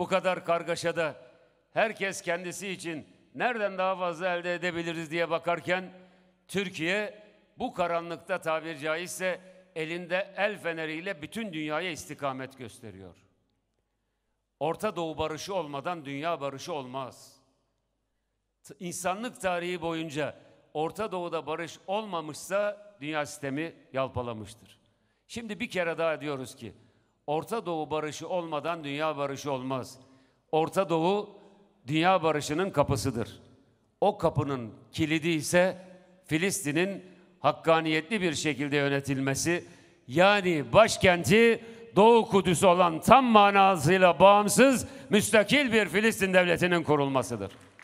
Bu kadar kargaşada herkes kendisi için nereden daha fazla elde edebiliriz diye bakarken Türkiye bu karanlıkta tabir caizse elinde el feneriyle bütün dünyaya istikamet gösteriyor. Orta Doğu barışı olmadan dünya barışı olmaz. İnsanlık tarihi boyunca Orta Doğu'da barış olmamışsa dünya sistemi yalpalamıştır. Şimdi bir kere daha diyoruz ki Orta Doğu barışı olmadan dünya barışı olmaz. Orta Doğu dünya barışının kapısıdır. O kapının kilidi ise Filistin'in hakkaniyetli bir şekilde yönetilmesi, yani başkenti Doğu Kudüs olan tam manasıyla bağımsız, müstakil bir Filistin devletinin kurulmasıdır.